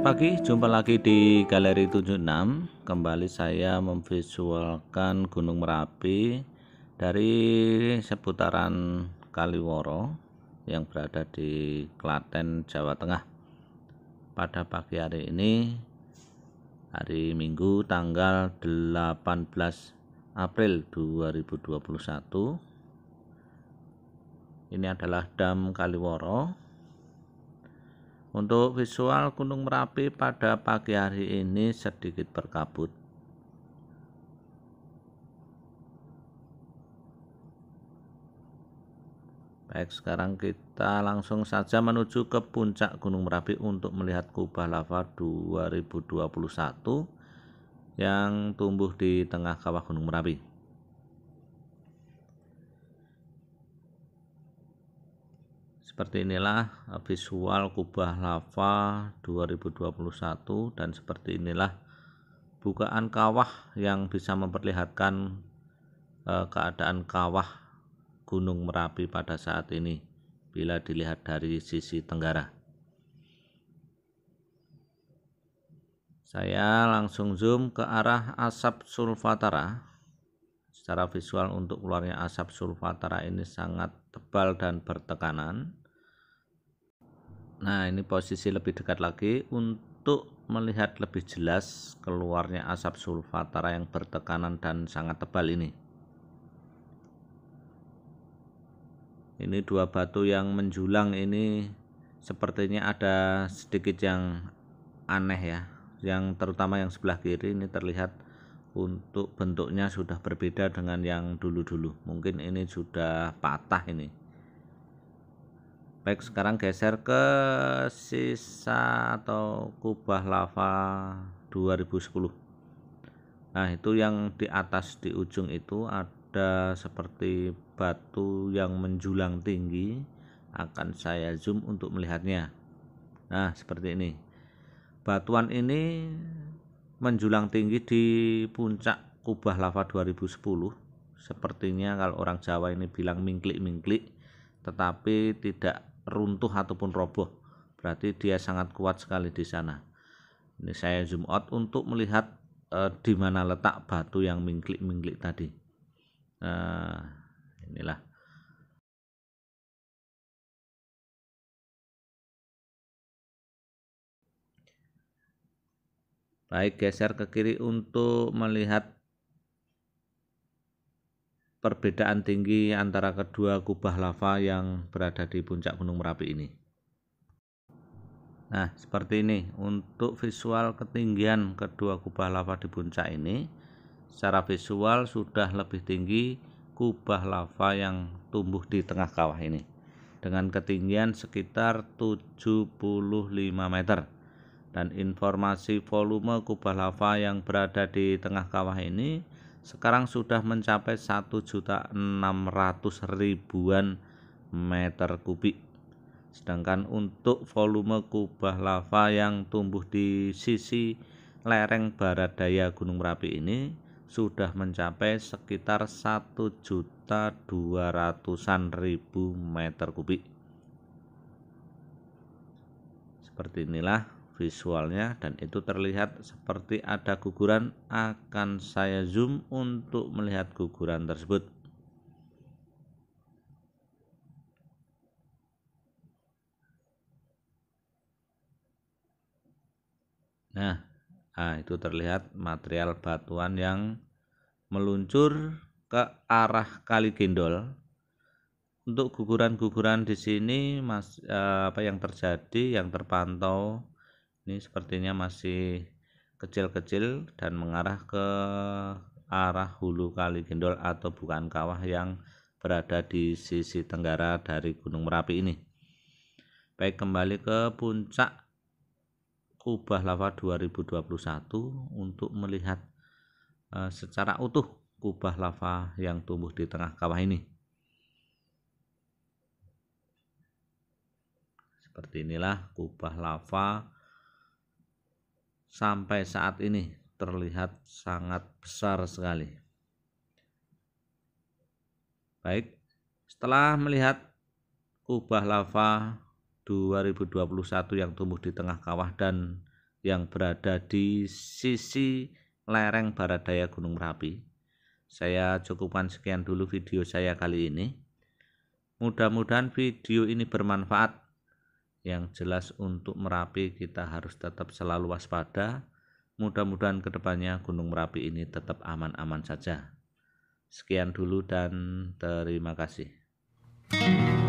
pagi, jumpa lagi di Galeri 76 Kembali saya memvisualkan Gunung Merapi dari seputaran Kaliworo yang berada di Klaten, Jawa Tengah. Pada pagi hari ini, hari Minggu tanggal 18 April 2021. Ini adalah Dam Kaliworo. Untuk visual Gunung Merapi pada pagi hari ini sedikit berkabut Baik, sekarang kita langsung saja menuju ke puncak Gunung Merapi untuk melihat kubah lava 2021 yang tumbuh di tengah kawah Gunung Merapi. Seperti inilah visual kubah lava 2021 dan seperti inilah bukaan kawah yang bisa memperlihatkan eh, keadaan kawah Gunung Merapi pada saat ini bila dilihat dari sisi tenggara. Saya langsung zoom ke arah asap sulfatara. Secara visual untuk keluarnya asap sulfatara ini sangat tebal dan bertekanan. Nah, ini posisi lebih dekat lagi untuk melihat lebih jelas keluarnya asap sulfatara yang bertekanan dan sangat tebal ini. ini dua batu yang menjulang ini sepertinya ada sedikit yang aneh ya yang terutama yang sebelah kiri ini terlihat untuk bentuknya sudah berbeda dengan yang dulu-dulu mungkin ini sudah patah ini baik sekarang geser ke sisa atau kubah lava 2010 nah itu yang di atas di ujung itu ada ada seperti batu yang menjulang tinggi akan saya zoom untuk melihatnya nah seperti ini batuan ini menjulang tinggi di puncak kubah lava 2010 sepertinya kalau orang Jawa ini bilang mingklik-mingklik tetapi tidak runtuh ataupun roboh berarti dia sangat kuat sekali di sana ini saya zoom out untuk melihat eh, di mana letak batu yang mingklik-mingklik tadi nah inilah Baik, geser ke kiri untuk melihat perbedaan tinggi antara kedua kubah lava yang berada di puncak Gunung Merapi ini. Nah, seperti ini untuk visual ketinggian kedua kubah lava di puncak ini secara visual sudah lebih tinggi kubah lava yang tumbuh di tengah kawah ini dengan ketinggian sekitar 75 meter dan informasi volume kubah lava yang berada di tengah kawah ini sekarang sudah mencapai juta 1.600 ribuan meter kubik sedangkan untuk volume kubah lava yang tumbuh di sisi lereng barat daya Gunung Merapi ini sudah mencapai sekitar 1 juta 200-an ribu meter kubik. Seperti inilah visualnya dan itu terlihat seperti ada guguran akan saya zoom untuk melihat guguran tersebut. Nah, Nah, itu terlihat material batuan yang meluncur ke arah Kali Gendol. Untuk guguran-guguran di sini mas eh, apa yang terjadi yang terpantau ini sepertinya masih kecil-kecil dan mengarah ke arah hulu Kali Gendol atau bukan kawah yang berada di sisi tenggara dari Gunung Merapi ini. Baik, kembali ke puncak Kubah Lava 2021 untuk melihat eh, secara utuh kubah lava yang tumbuh di tengah kawah ini. Seperti inilah kubah lava sampai saat ini terlihat sangat besar sekali. Baik, setelah melihat kubah lava 2021 yang tumbuh di tengah kawah dan yang berada di sisi lereng barat daya Gunung Merapi. Saya cukupkan sekian dulu video saya kali ini. Mudah-mudahan video ini bermanfaat. Yang jelas untuk Merapi kita harus tetap selalu waspada. Mudah-mudahan kedepannya Gunung Merapi ini tetap aman-aman saja. Sekian dulu dan terima kasih.